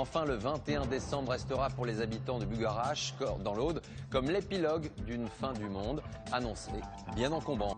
Enfin, le 21 décembre restera pour les habitants de Bugarach, dans l'Aude, comme l'épilogue d'une fin du monde annoncée, bien encombrante.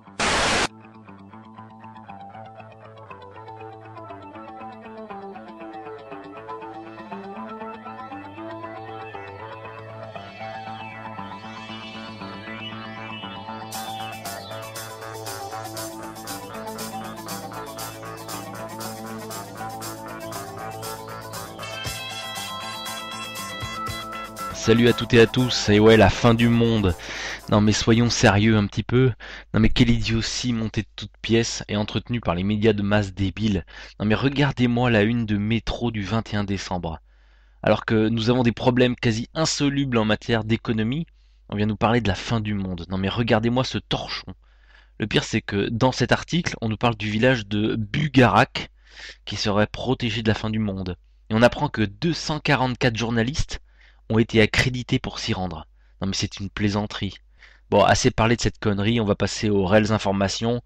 Salut à toutes et à tous, et ouais, la fin du monde. Non mais soyons sérieux un petit peu. Non mais quelle idiotie montée de toutes pièces et entretenue par les médias de masse débiles. Non mais regardez-moi la une de métro du 21 décembre. Alors que nous avons des problèmes quasi insolubles en matière d'économie, on vient nous parler de la fin du monde. Non mais regardez-moi ce torchon. Le pire c'est que dans cet article, on nous parle du village de Bugarak qui serait protégé de la fin du monde. Et on apprend que 244 journalistes ont été accrédités pour s'y rendre. Non mais c'est une plaisanterie. Bon, assez parlé de cette connerie, on va passer aux réelles informations,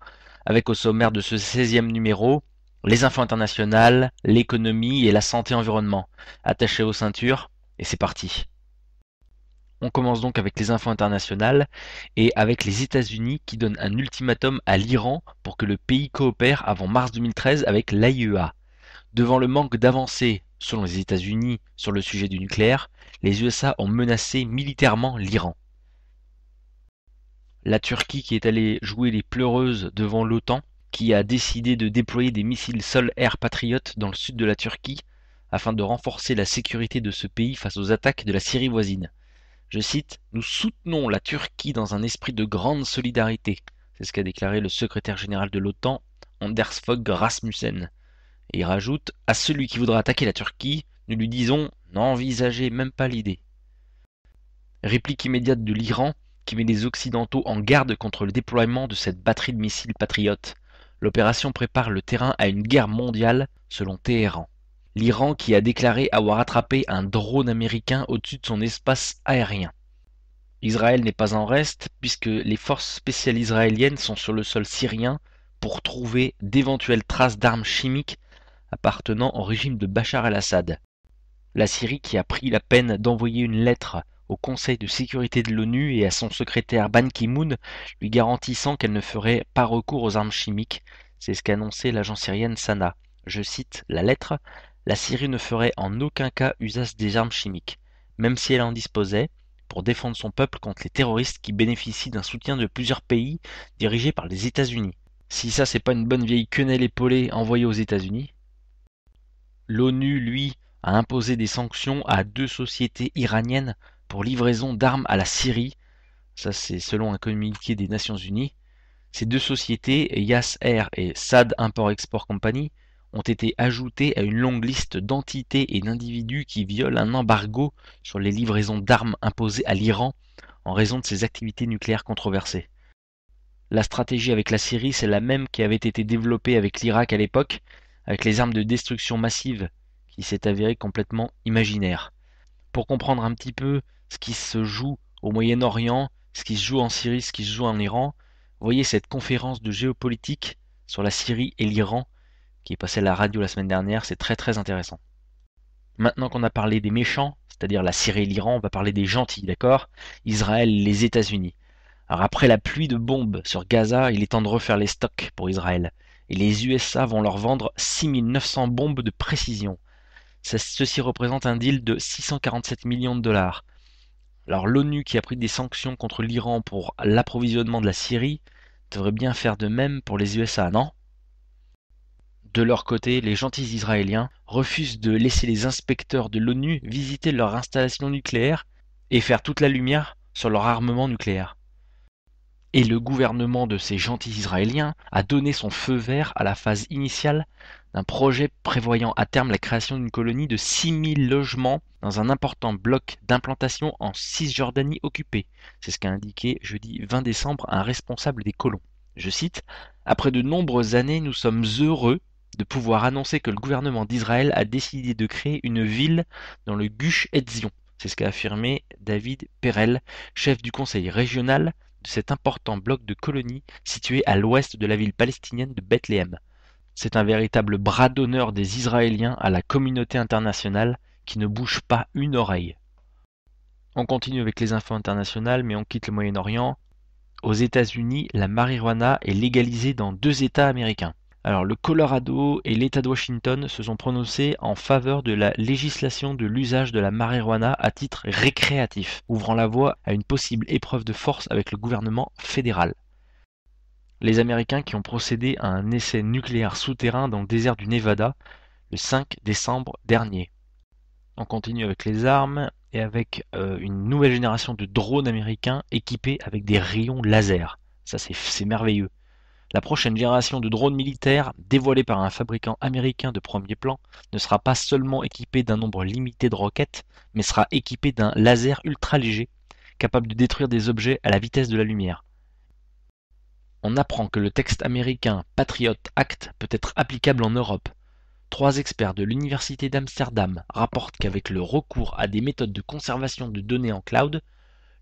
avec au sommaire de ce 16e numéro, les infos internationales, l'économie et la santé-environnement, Attaché aux ceintures, et c'est parti. On commence donc avec les infos internationales et avec les États-Unis qui donnent un ultimatum à l'Iran pour que le pays coopère avant mars 2013 avec l'AIEA, Devant le manque d'avancée, selon les États-Unis, sur le sujet du nucléaire, les USA ont menacé militairement l'Iran. La Turquie qui est allée jouer les pleureuses devant l'OTAN, qui a décidé de déployer des missiles sol-air patriotes dans le sud de la Turquie afin de renforcer la sécurité de ce pays face aux attaques de la Syrie voisine. Je cite, Nous soutenons la Turquie dans un esprit de grande solidarité. C'est ce qu'a déclaré le secrétaire général de l'OTAN, Anders Fogh Rasmussen. Et il rajoute À celui qui voudra attaquer la Turquie, nous lui disons N'envisagez même pas l'idée. Réplique immédiate de l'Iran qui met les Occidentaux en garde contre le déploiement de cette batterie de missiles patriotes. L'opération prépare le terrain à une guerre mondiale selon Téhéran. L'Iran qui a déclaré avoir attrapé un drone américain au-dessus de son espace aérien. Israël n'est pas en reste puisque les forces spéciales israéliennes sont sur le sol syrien pour trouver d'éventuelles traces d'armes chimiques appartenant au régime de Bachar el-Assad. La Syrie qui a pris la peine d'envoyer une lettre au Conseil de sécurité de l'ONU et à son secrétaire Ban Ki-moon lui garantissant qu'elle ne ferait pas recours aux armes chimiques. C'est ce qu'a annoncé l'agence syrienne Sana. Je cite la lettre La Syrie ne ferait en aucun cas usage des armes chimiques, même si elle en disposait, pour défendre son peuple contre les terroristes qui bénéficient d'un soutien de plusieurs pays dirigés par les États-Unis. Si ça c'est pas une bonne vieille quenelle épaulée envoyée aux États-Unis, L'ONU, lui, a imposé des sanctions à deux sociétés iraniennes pour livraison d'armes à la Syrie. Ça, c'est selon un communiqué des Nations Unies. Ces deux sociétés, Yas Air et Saad Import Export Company, ont été ajoutées à une longue liste d'entités et d'individus qui violent un embargo sur les livraisons d'armes imposées à l'Iran en raison de ses activités nucléaires controversées. La stratégie avec la Syrie, c'est la même qui avait été développée avec l'Irak à l'époque, avec les armes de destruction massive qui s'est avérée complètement imaginaire. Pour comprendre un petit peu ce qui se joue au Moyen-Orient, ce qui se joue en Syrie, ce qui se joue en Iran, voyez cette conférence de géopolitique sur la Syrie et l'Iran qui est passée à la radio la semaine dernière, c'est très très intéressant. Maintenant qu'on a parlé des méchants, c'est-à-dire la Syrie et l'Iran, on va parler des gentils, d'accord Israël, les États-Unis. Alors après la pluie de bombes sur Gaza, il est temps de refaire les stocks pour Israël et les USA vont leur vendre 6900 bombes de précision. Ceci représente un deal de 647 millions de dollars. Alors l'ONU qui a pris des sanctions contre l'Iran pour l'approvisionnement de la Syrie devrait bien faire de même pour les USA, non De leur côté, les gentils Israéliens refusent de laisser les inspecteurs de l'ONU visiter leur installation nucléaire et faire toute la lumière sur leur armement nucléaire et le gouvernement de ces gentils Israéliens a donné son feu vert à la phase initiale d'un projet prévoyant à terme la création d'une colonie de 6000 logements dans un important bloc d'implantation en Cisjordanie occupée. C'est ce qu'a indiqué jeudi 20 décembre un responsable des colons. Je cite Après de nombreuses années, nous sommes heureux de pouvoir annoncer que le gouvernement d'Israël a décidé de créer une ville dans le Gush Etzion. C'est ce qu'a affirmé David Perel, chef du conseil régional cet important bloc de colonies situé à l'ouest de la ville palestinienne de Bethléem. C'est un véritable bras d'honneur des Israéliens à la communauté internationale qui ne bouge pas une oreille. On continue avec les infos internationales, mais on quitte le Moyen-Orient. Aux États-Unis, la marijuana est légalisée dans deux États américains. Alors, le Colorado et l'État de Washington se sont prononcés en faveur de la législation de l'usage de la marijuana à titre récréatif, ouvrant la voie à une possible épreuve de force avec le gouvernement fédéral. Les Américains qui ont procédé à un essai nucléaire souterrain dans le désert du Nevada le 5 décembre dernier. On continue avec les armes et avec euh, une nouvelle génération de drones américains équipés avec des rayons laser. Ça, c'est merveilleux. La prochaine génération de drones militaires, dévoilée par un fabricant américain de premier plan, ne sera pas seulement équipée d'un nombre limité de roquettes, mais sera équipée d'un laser ultra léger, capable de détruire des objets à la vitesse de la lumière. On apprend que le texte américain Patriot Act peut être applicable en Europe. Trois experts de l'Université d'Amsterdam rapportent qu'avec le recours à des méthodes de conservation de données en cloud,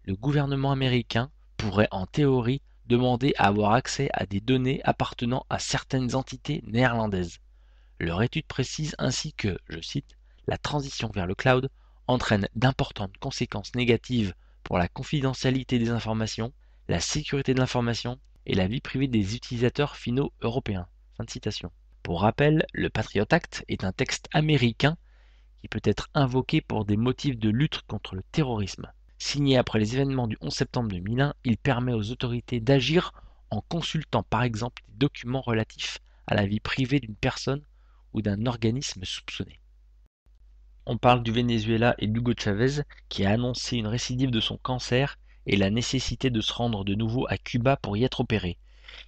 le gouvernement américain pourrait en théorie demander à avoir accès à des données appartenant à certaines entités néerlandaises. Leur étude précise ainsi que, je cite, la transition vers le cloud entraîne d'importantes conséquences négatives pour la confidentialité des informations, la sécurité de l'information et la vie privée des utilisateurs finaux européens. Fin de citation. Pour rappel, le Patriot Act est un texte américain qui peut être invoqué pour des motifs de lutte contre le terrorisme. Signé après les événements du 11 septembre 2001, il permet aux autorités d'agir en consultant par exemple des documents relatifs à la vie privée d'une personne ou d'un organisme soupçonné. On parle du Venezuela et Hugo Chavez qui a annoncé une récidive de son cancer et la nécessité de se rendre de nouveau à Cuba pour y être opéré.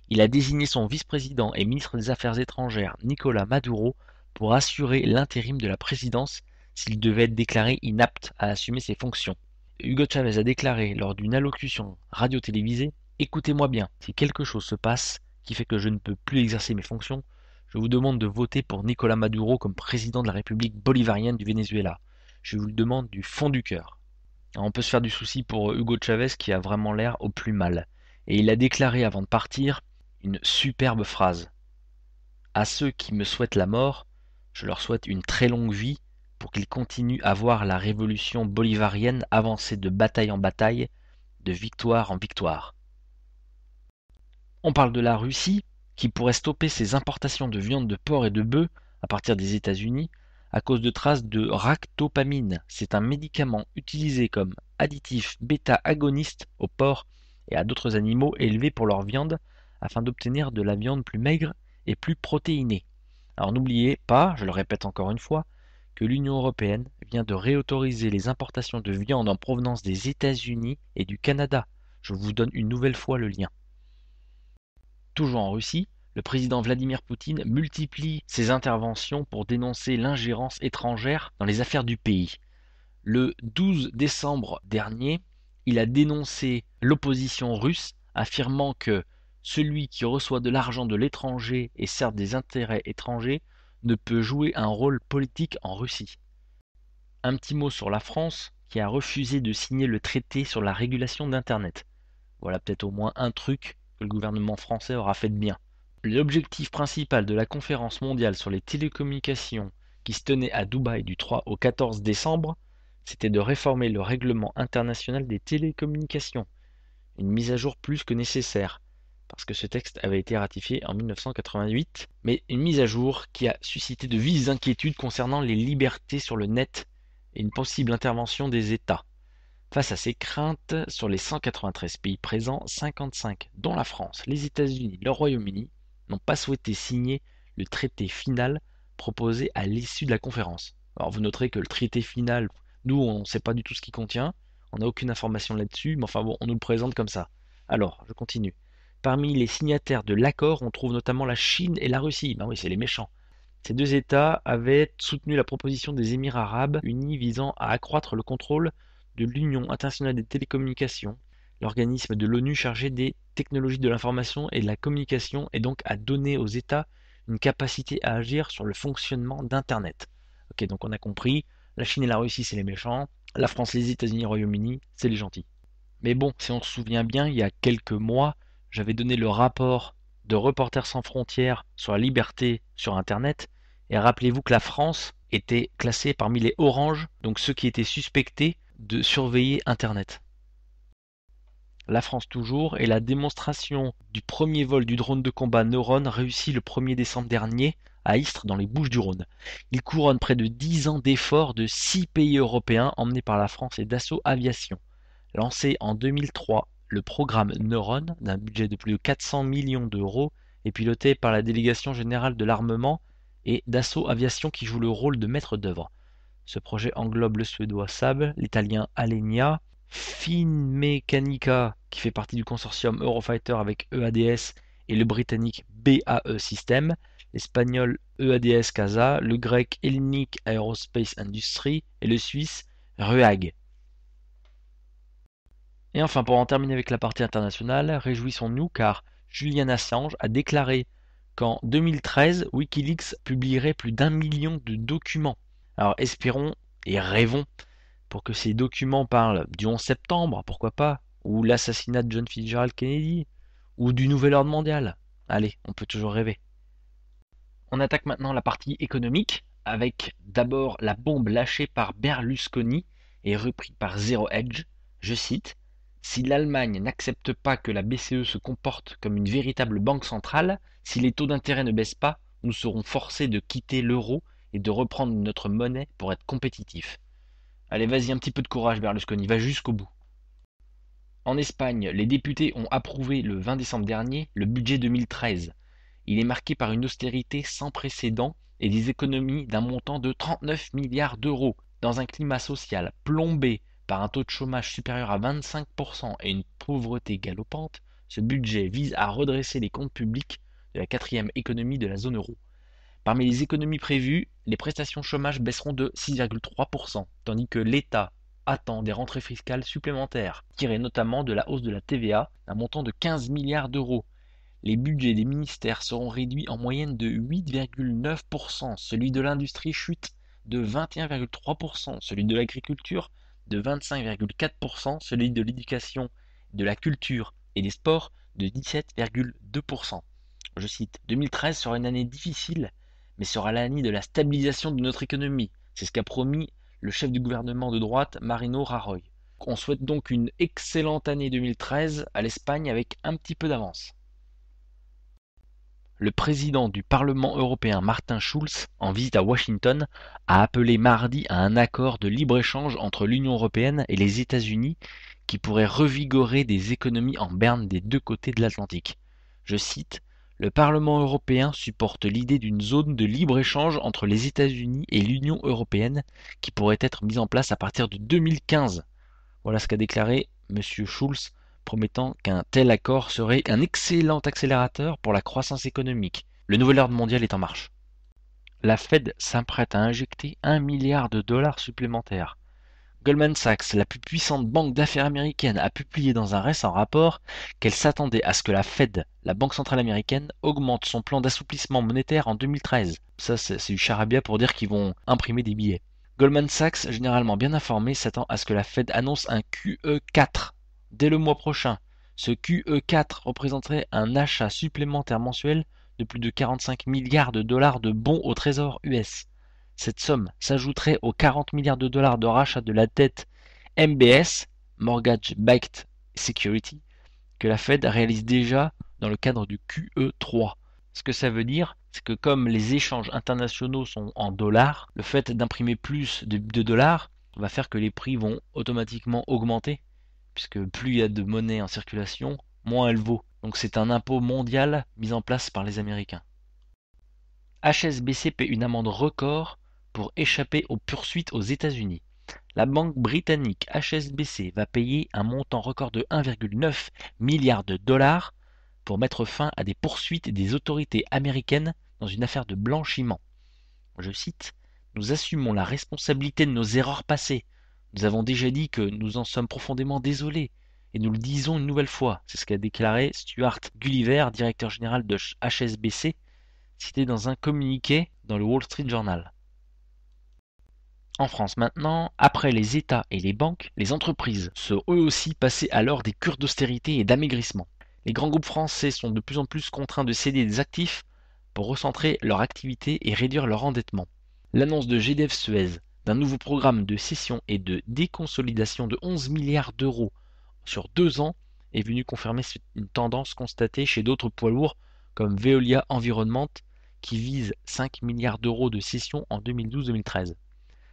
Il a désigné son vice-président et ministre des Affaires étrangères Nicolas Maduro pour assurer l'intérim de la présidence s'il devait être déclaré inapte à assumer ses fonctions. Hugo Chavez a déclaré lors d'une allocution radio-télévisée Écoutez-moi bien, si quelque chose se passe qui fait que je ne peux plus exercer mes fonctions, je vous demande de voter pour Nicolas Maduro comme président de la République bolivarienne du Venezuela. Je vous le demande du fond du cœur. on peut se faire du souci pour Hugo Chavez qui a vraiment l'air au plus mal. Et il a déclaré avant de partir une superbe phrase. À ceux qui me souhaitent la mort, je leur souhaite une très longue vie pour qu'il continue à voir la révolution bolivarienne avancer de bataille en bataille, de victoire en victoire. On parle de la Russie, qui pourrait stopper ses importations de viande de porc et de bœuf à partir des États-Unis à cause de traces de ractopamine. C'est un médicament utilisé comme additif bêta-agoniste au porc et à d'autres animaux élevés pour leur viande afin d'obtenir de la viande plus maigre et plus protéinée. Alors n'oubliez pas, je le répète encore une fois, que l'Union européenne vient de réautoriser les importations de viande en provenance des États-Unis et du Canada. Je vous donne une nouvelle fois le lien. Toujours en Russie, le président Vladimir Poutine multiplie ses interventions pour dénoncer l'ingérence étrangère dans les affaires du pays. Le 12 décembre dernier, il a dénoncé l'opposition russe, affirmant que celui qui reçoit de l'argent de l'étranger et sert des intérêts étrangers ne peut jouer un rôle politique en Russie. Un petit mot sur la France, qui a refusé de signer le traité sur la régulation d'Internet. Voilà peut-être au moins un truc que le gouvernement français aura fait de bien. L'objectif principal de la conférence mondiale sur les télécommunications qui se tenait à Dubaï du 3 au 14 décembre, c'était de réformer le règlement international des télécommunications. Une mise à jour plus que nécessaire, parce que ce texte avait été ratifié en 1988, mais une mise à jour qui a suscité de vives inquiétudes concernant les libertés sur le net et une possible intervention des États. Face à ces craintes, sur les 193 pays présents, 55, dont la France, les États-Unis, le Royaume-Uni, n'ont pas souhaité signer le traité final proposé à l'issue de la conférence. Alors vous noterez que le traité final, nous on ne sait pas du tout ce qu'il contient, on n'a aucune information là-dessus, mais enfin bon, on nous le présente comme ça. Alors, je continue. Parmi les signataires de l'accord, on trouve notamment la Chine et la Russie. Ben oui, c'est les méchants. Ces deux États avaient soutenu la proposition des Émirats arabes unis visant à accroître le contrôle de l'Union internationale des télécommunications, l'organisme de l'ONU chargé des technologies de l'information et de la communication, et donc à donner aux États une capacité à agir sur le fonctionnement d'Internet. Ok, donc on a compris, la Chine et la Russie, c'est les méchants, la France, les États-Unis, Royaume-Uni, c'est les gentils. Mais bon, si on se souvient bien, il y a quelques mois, j'avais donné le rapport de Reporters sans frontières sur la liberté sur Internet. Et rappelez-vous que la France était classée parmi les oranges, donc ceux qui étaient suspectés de surveiller Internet. La France toujours, et la démonstration du premier vol du drone de combat Neuron réussi le 1er décembre dernier à Istres dans les Bouches du Rhône. Il couronne près de 10 ans d'efforts de 6 pays européens emmenés par la France et d'assaut Aviation. Lancé en 2003 le programme Neuron, d'un budget de plus de 400 millions d'euros, est piloté par la Délégation générale de l'armement et d'Assaut Aviation qui joue le rôle de maître d'œuvre. Ce projet englobe le suédois Saab, l'italien Alenia, Finmeccanica qui fait partie du consortium Eurofighter avec EADS et le britannique BAE System, l'espagnol EADS Casa, le grec Hellenic Aerospace Industry et le suisse RUAG. Et enfin, pour en terminer avec la partie internationale, réjouissons-nous car Julian Assange a déclaré qu'en 2013, Wikileaks publierait plus d'un million de documents. Alors espérons et rêvons pour que ces documents parlent du 11 septembre, pourquoi pas, ou l'assassinat de John Fitzgerald Kennedy, ou du nouvel ordre mondial. Allez, on peut toujours rêver. On attaque maintenant la partie économique, avec d'abord la bombe lâchée par Berlusconi et reprise par Zero Edge, je cite, si l'Allemagne n'accepte pas que la BCE se comporte comme une véritable banque centrale, si les taux d'intérêt ne baissent pas, nous serons forcés de quitter l'euro et de reprendre notre monnaie pour être compétitifs. Allez, vas-y, un petit peu de courage, Berlusconi, va jusqu'au bout. En Espagne, les députés ont approuvé le 20 décembre dernier le budget 2013. Il est marqué par une austérité sans précédent et des économies d'un montant de 39 milliards d'euros dans un climat social plombé par un taux de chômage supérieur à 25% et une pauvreté galopante, ce budget vise à redresser les comptes publics de la quatrième économie de la zone euro. Parmi les économies prévues, les prestations chômage baisseront de 6,3%, tandis que l'État attend des rentrées fiscales supplémentaires, tirées notamment de la hausse de la TVA d'un montant de 15 milliards d'euros. Les budgets des ministères seront réduits en moyenne de 8,9%, celui de l'industrie chute de 21,3%, celui de l'agriculture de 25,4%, celui de l'éducation, de la culture et des sports de 17,2%. Je cite, 2013 sera une année difficile, mais sera l'année de la stabilisation de notre économie. C'est ce qu'a promis le chef du gouvernement de droite, Marino Rajoy. On souhaite donc une excellente année 2013 à l'Espagne avec un petit peu d'avance le président du Parlement européen Martin Schulz, en visite à Washington, a appelé mardi à un accord de libre-échange entre l'Union européenne et les États-Unis qui pourrait revigorer des économies en berne des deux côtés de l'Atlantique. Je cite Le Parlement européen supporte l'idée d'une zone de libre-échange entre les États-Unis et l'Union européenne qui pourrait être mise en place à partir de 2015. Voilà ce qu'a déclaré M. Schulz promettant qu'un tel accord serait un excellent accélérateur pour la croissance économique. Le nouvel ordre mondial est en marche. La Fed s'apprête à injecter 1 milliard de dollars supplémentaires. Goldman Sachs, la plus puissante banque d'affaires américaine, a publié dans un récent rapport qu'elle s'attendait à ce que la Fed, la banque centrale américaine, augmente son plan d'assouplissement monétaire en 2013. Ça, c'est du charabia pour dire qu'ils vont imprimer des billets. Goldman Sachs, généralement bien informé, s'attend à ce que la Fed annonce un QE4 Dès le mois prochain, ce QE4 représenterait un achat supplémentaire mensuel de plus de 45 milliards de dollars de bons au trésor US. Cette somme s'ajouterait aux 40 milliards de dollars de rachat de la dette MBS, Mortgage Backed Security, que la Fed réalise déjà dans le cadre du QE3. Ce que ça veut dire, c'est que comme les échanges internationaux sont en dollars, le fait d'imprimer plus de dollars va faire que les prix vont automatiquement augmenter puisque plus il y a de monnaie en circulation, moins elle vaut. Donc c'est un impôt mondial mis en place par les Américains. HSBC paie une amende record pour échapper aux poursuites aux États-Unis. La banque britannique HSBC va payer un montant record de 1,9 milliard de dollars pour mettre fin à des poursuites des autorités américaines dans une affaire de blanchiment. Je cite Nous assumons la responsabilité de nos erreurs passées nous avons déjà dit que nous en sommes profondément désolés et nous le disons une nouvelle fois. C'est ce qu'a déclaré Stuart Gulliver, directeur général de HSBC, cité dans un communiqué dans le Wall Street Journal. En France maintenant, après les États et les banques, les entreprises sont eux aussi passées alors des cures d'austérité et d'amaigrissement. Les grands groupes français sont de plus en plus contraints de céder des actifs pour recentrer leur activité et réduire leur endettement. L'annonce de GDF Suez d'un nouveau programme de cession et de déconsolidation de 11 milliards d'euros sur deux ans est venu confirmer une tendance constatée chez d'autres poids lourds comme Veolia Environnement qui vise 5 milliards d'euros de cession en 2012-2013.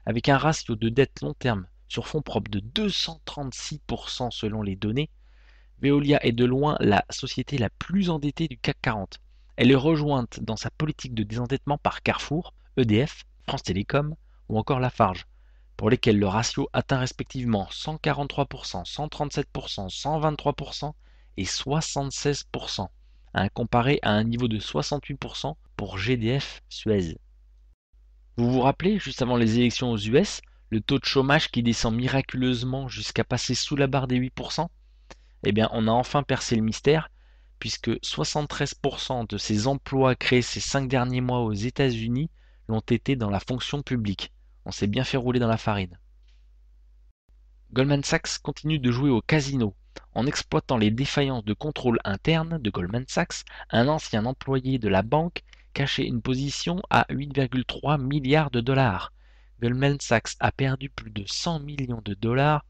Avec un ratio de dette long terme sur fonds propres de 236% selon les données, Veolia est de loin la société la plus endettée du CAC 40. Elle est rejointe dans sa politique de désendettement par Carrefour, EDF, France Télécom, ou encore la Farge, pour lesquels le ratio atteint respectivement 143%, 137%, 123% et 76%, hein, comparé à un niveau de 68% pour GDF Suez. Vous vous rappelez, juste avant les élections aux US, le taux de chômage qui descend miraculeusement jusqu'à passer sous la barre des 8% Eh bien, on a enfin percé le mystère, puisque 73% de ces emplois créés ces 5 derniers mois aux États-Unis l'ont été dans la fonction publique. On s'est bien fait rouler dans la farine. Goldman Sachs continue de jouer au casino en exploitant les défaillances de contrôle interne de Goldman Sachs, un ancien employé de la banque cachait une position à 8,3 milliards de dollars. Goldman Sachs a perdu plus de 100 millions de dollars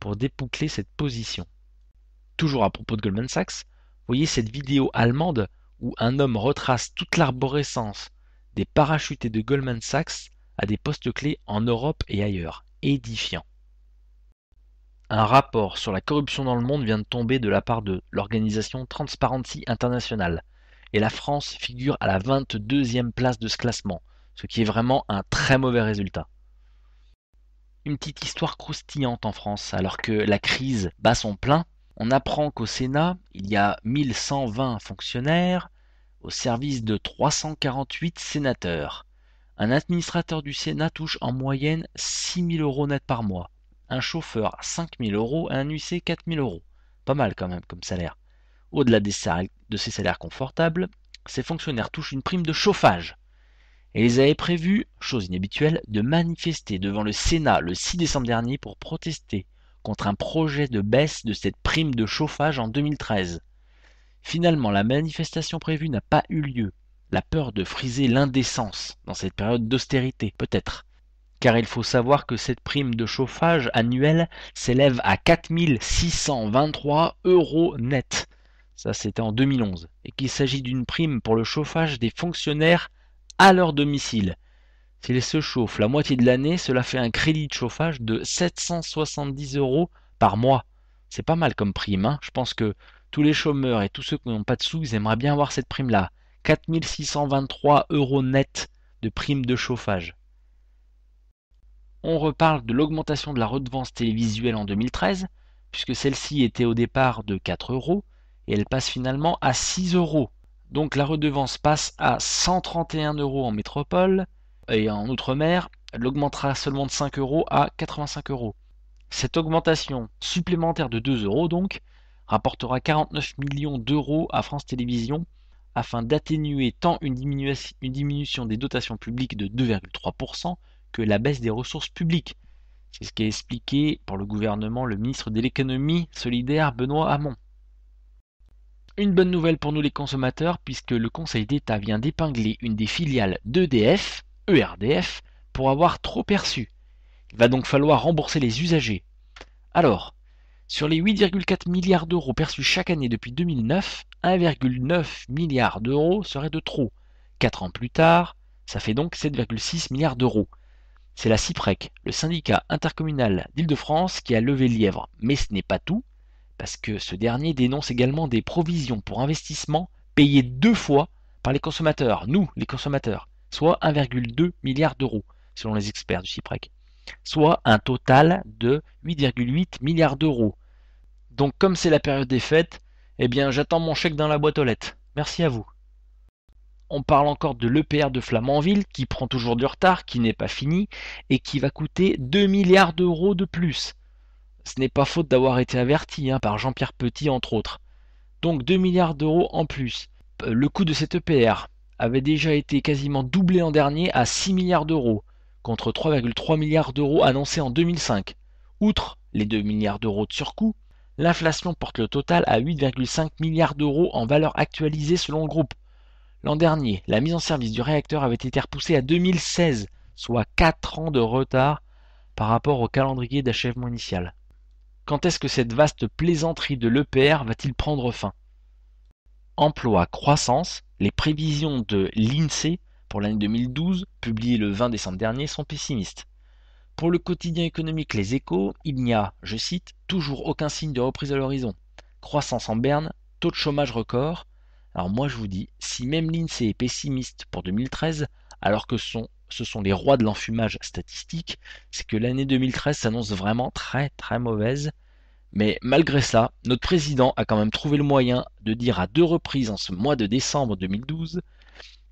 pour dépoucler cette position. Toujours à propos de Goldman Sachs, voyez cette vidéo allemande où un homme retrace toute l'arborescence des parachutés de Goldman Sachs à des postes clés en Europe et ailleurs. Édifiant. Un rapport sur la corruption dans le monde vient de tomber de la part de l'organisation Transparency International, et la France figure à la 22e place de ce classement, ce qui est vraiment un très mauvais résultat. Une petite histoire croustillante en France, alors que la crise bat son plein, on apprend qu'au Sénat, il y a 1120 fonctionnaires, au service de 348 sénateurs. Un administrateur du Sénat touche en moyenne 6 000 euros net par mois, un chauffeur 5 000 euros et un huissier 4 000 euros. Pas mal quand même comme salaire. Au-delà de ces salaires confortables, ces fonctionnaires touchent une prime de chauffage. Et ils avaient prévu, chose inhabituelle, de manifester devant le Sénat le 6 décembre dernier pour protester contre un projet de baisse de cette prime de chauffage en 2013. Finalement, la manifestation prévue n'a pas eu lieu. La peur de friser l'indécence dans cette période d'austérité, peut-être. Car il faut savoir que cette prime de chauffage annuelle s'élève à 4623 euros net. Ça, c'était en 2011. Et qu'il s'agit d'une prime pour le chauffage des fonctionnaires à leur domicile. S'ils se chauffent la moitié de l'année, cela fait un crédit de chauffage de 770 euros par mois. C'est pas mal comme prime. Hein Je pense que tous les chômeurs et tous ceux qui n'ont pas de sous, ils aimeraient bien avoir cette prime-là. 4623 euros net de prime de chauffage. On reparle de l'augmentation de la redevance télévisuelle en 2013, puisque celle-ci était au départ de 4 euros et elle passe finalement à 6 euros. Donc la redevance passe à 131 euros en métropole et en Outre-mer, elle augmentera seulement de 5 euros à 85 euros. Cette augmentation supplémentaire de 2 euros donc rapportera 49 millions d'euros à France Télévisions afin d'atténuer tant une, diminution des dotations publiques de 2,3% que la baisse des ressources publiques. C'est ce qu'a expliqué pour le gouvernement le ministre de l'économie solidaire Benoît Hamon. Une bonne nouvelle pour nous les consommateurs puisque le Conseil d'État vient d'épingler une des filiales d'EDF, ERDF, pour avoir trop perçu. Il va donc falloir rembourser les usagers. Alors, sur les 8,4 milliards d'euros perçus chaque année depuis 2009, 1,9 milliard d'euros serait de trop. Quatre ans plus tard, ça fait donc 7,6 milliards d'euros. C'est la CIPREC, le syndicat intercommunal d'Île-de-France, qui a levé le lièvre. Mais ce n'est pas tout, parce que ce dernier dénonce également des provisions pour investissement payées deux fois par les consommateurs, nous les consommateurs, soit 1,2 milliard d'euros, selon les experts du CIPREC, soit un total de 8,8 milliards d'euros. Donc comme c'est la période des fêtes, eh bien j'attends mon chèque dans la boîte aux lettres. Merci à vous. On parle encore de l'EPR de Flamanville qui prend toujours du retard, qui n'est pas fini et qui va coûter 2 milliards d'euros de plus. Ce n'est pas faute d'avoir été averti hein, par Jean-Pierre Petit entre autres. Donc 2 milliards d'euros en plus. Euh, le coût de cet EPR avait déjà été quasiment doublé en dernier à 6 milliards d'euros, contre 3,3 milliards d'euros annoncés en 2005. Outre les 2 milliards d'euros de surcoût, L'inflation porte le total à 8,5 milliards d'euros en valeur actualisée selon le groupe. L'an dernier, la mise en service du réacteur avait été repoussée à 2016, soit 4 ans de retard par rapport au calendrier d'achèvement initial. Quand est-ce que cette vaste plaisanterie de l'EPR va-t-il prendre fin Emploi, croissance, les prévisions de l'INSEE pour l'année 2012, publiées le 20 décembre dernier, sont pessimistes. Pour le quotidien économique Les Échos, il n'y a, je cite, toujours aucun signe de reprise à l'horizon. Croissance en berne, taux de chômage record. Alors moi je vous dis, si même l'INSEE est pessimiste pour 2013, alors que ce sont les rois de l'enfumage statistique, c'est que l'année 2013 s'annonce vraiment très très mauvaise. Mais malgré ça, notre président a quand même trouvé le moyen de dire à deux reprises en ce mois de décembre 2012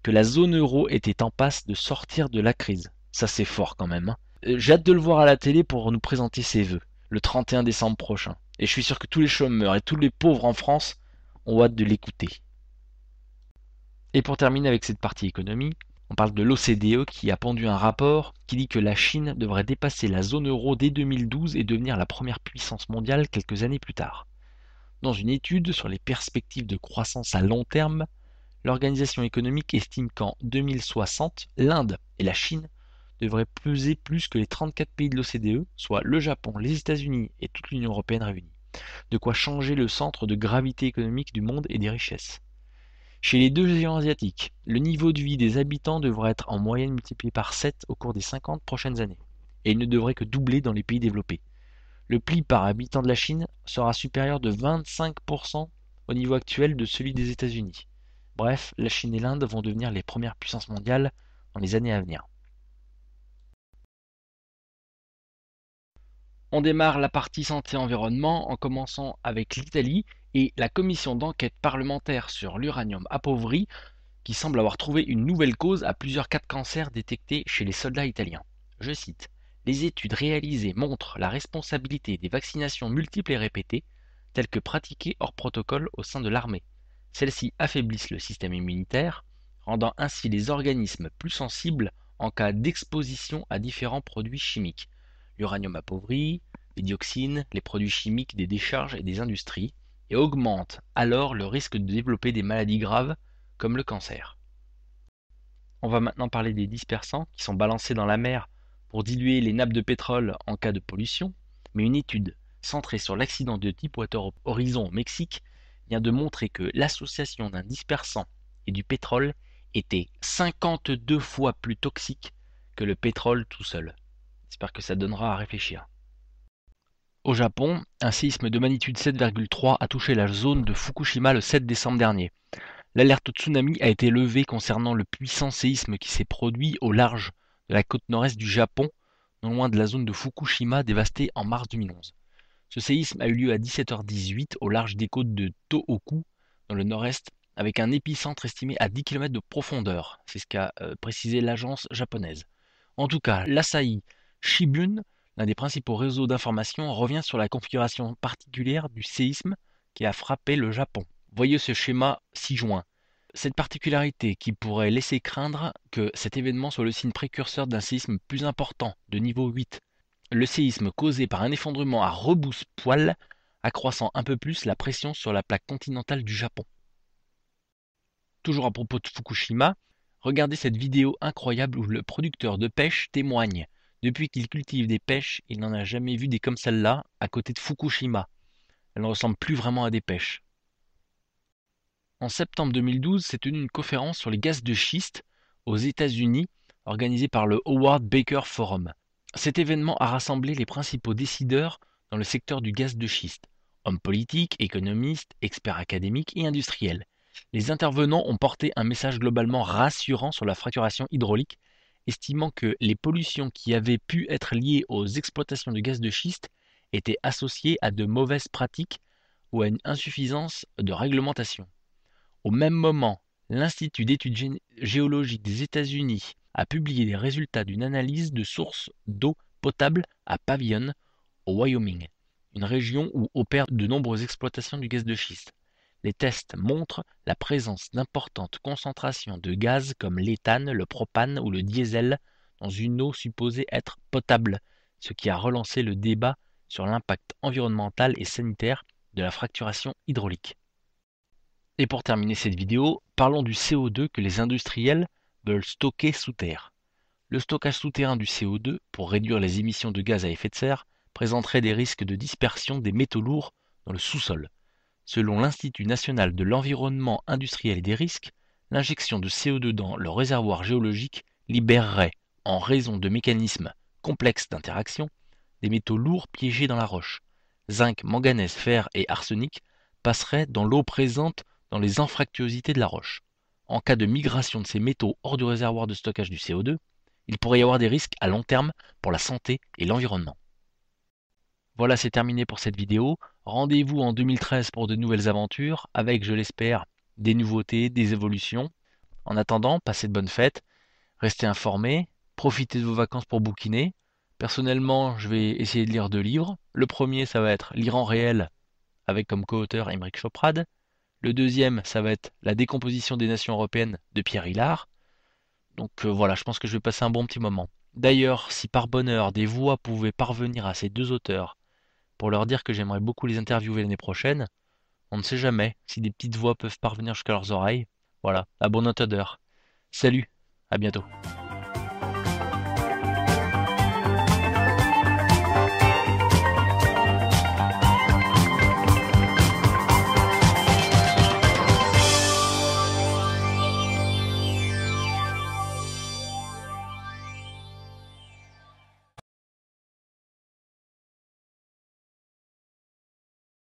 que la zone euro était en passe de sortir de la crise. Ça c'est fort quand même. Hein. Euh, j'ai hâte de le voir à la télé pour nous présenter ses vœux le 31 décembre prochain. Et je suis sûr que tous les chômeurs et tous les pauvres en France ont hâte de l'écouter. Et pour terminer avec cette partie économie, on parle de l'OCDE qui a pendu un rapport qui dit que la Chine devrait dépasser la zone euro dès 2012 et devenir la première puissance mondiale quelques années plus tard. Dans une étude sur les perspectives de croissance à long terme, l'organisation économique estime qu'en 2060, l'Inde et la Chine devrait peser plus que les 34 pays de l'OCDE, soit le Japon, les États-Unis et toute l'Union européenne réunie. De quoi changer le centre de gravité économique du monde et des richesses. Chez les deux géants asiatiques, le niveau de vie des habitants devrait être en moyenne multiplié par 7 au cours des 50 prochaines années, et il ne devrait que doubler dans les pays développés. Le pli par habitant de la Chine sera supérieur de 25% au niveau actuel de celui des États-Unis. Bref, la Chine et l'Inde vont devenir les premières puissances mondiales dans les années à venir. On démarre la partie santé-environnement en commençant avec l'Italie et la commission d'enquête parlementaire sur l'uranium appauvri qui semble avoir trouvé une nouvelle cause à plusieurs cas de cancer détectés chez les soldats italiens. Je cite Les études réalisées montrent la responsabilité des vaccinations multiples et répétées, telles que pratiquées hors protocole au sein de l'armée. Celles-ci affaiblissent le système immunitaire, rendant ainsi les organismes plus sensibles en cas d'exposition à différents produits chimiques l'uranium appauvri, les dioxines, les produits chimiques des décharges et des industries, et augmente alors le risque de développer des maladies graves comme le cancer. On va maintenant parler des dispersants qui sont balancés dans la mer pour diluer les nappes de pétrole en cas de pollution, mais une étude centrée sur l'accident de Water Horizon au Mexique vient de montrer que l'association d'un dispersant et du pétrole était 52 fois plus toxique que le pétrole tout seul. J'espère que ça donnera à réfléchir. Au Japon, un séisme de magnitude 7,3 a touché la zone de Fukushima le 7 décembre dernier. L'alerte tsunami a été levée concernant le puissant séisme qui s'est produit au large de la côte nord-est du Japon, non loin de la zone de Fukushima dévastée en mars 2011. Ce séisme a eu lieu à 17h18 au large des côtes de Tohoku, dans le nord-est, avec un épicentre estimé à 10 km de profondeur. C'est ce qu'a euh, précisé l'agence japonaise. En tout cas, l'Asahi, Shibun, l'un des principaux réseaux d'information, revient sur la configuration particulière du séisme qui a frappé le Japon. Voyez ce schéma 6 joint. Cette particularité qui pourrait laisser craindre que cet événement soit le signe précurseur d'un séisme plus important, de niveau 8. Le séisme causé par un effondrement à rebousse-poil, accroissant un peu plus la pression sur la plaque continentale du Japon. Toujours à propos de Fukushima, regardez cette vidéo incroyable où le producteur de pêche témoigne. Depuis qu'il cultive des pêches, il n'en a jamais vu des comme celle-là, à côté de Fukushima. Elles ne ressemblent plus vraiment à des pêches. En septembre 2012 s'est tenue une conférence sur les gaz de schiste aux États-Unis, organisée par le Howard Baker Forum. Cet événement a rassemblé les principaux décideurs dans le secteur du gaz de schiste, hommes politiques, économistes, experts académiques et industriels. Les intervenants ont porté un message globalement rassurant sur la fracturation hydraulique estimant que les pollutions qui avaient pu être liées aux exploitations de gaz de schiste étaient associées à de mauvaises pratiques ou à une insuffisance de réglementation. Au même moment, l'Institut d'études géologiques des États-Unis a publié les résultats d'une analyse de sources d'eau potable à Pavillon, au Wyoming, une région où opèrent de nombreuses exploitations du gaz de schiste. Les tests montrent la présence d'importantes concentrations de gaz comme l'éthane, le propane ou le diesel dans une eau supposée être potable, ce qui a relancé le débat sur l'impact environnemental et sanitaire de la fracturation hydraulique. Et pour terminer cette vidéo, parlons du CO2 que les industriels veulent stocker sous terre. Le stockage souterrain du CO2, pour réduire les émissions de gaz à effet de serre, présenterait des risques de dispersion des métaux lourds dans le sous-sol. Selon l'Institut national de l'environnement industriel et des risques, l'injection de CO2 dans le réservoir géologique libérerait, en raison de mécanismes complexes d'interaction, des métaux lourds piégés dans la roche. Zinc, manganèse, fer et arsenic passeraient dans l'eau présente dans les anfractuosités de la roche. En cas de migration de ces métaux hors du réservoir de stockage du CO2, il pourrait y avoir des risques à long terme pour la santé et l'environnement. Voilà, c'est terminé pour cette vidéo. Rendez-vous en 2013 pour de nouvelles aventures, avec, je l'espère, des nouveautés, des évolutions. En attendant, passez de bonnes fêtes, restez informés, profitez de vos vacances pour bouquiner. Personnellement, je vais essayer de lire deux livres. Le premier, ça va être L'Iran réel, avec comme co-auteur Émeric Choprade. Le deuxième, ça va être La décomposition des nations européennes de Pierre Hillard. Donc euh, voilà, je pense que je vais passer un bon petit moment. D'ailleurs, si par bonheur des voix pouvaient parvenir à ces deux auteurs pour leur dire que j'aimerais beaucoup les interviewer l'année prochaine. On ne sait jamais si des petites voix peuvent parvenir jusqu'à leurs oreilles. Voilà, à bon d'heure. Salut, à bientôt.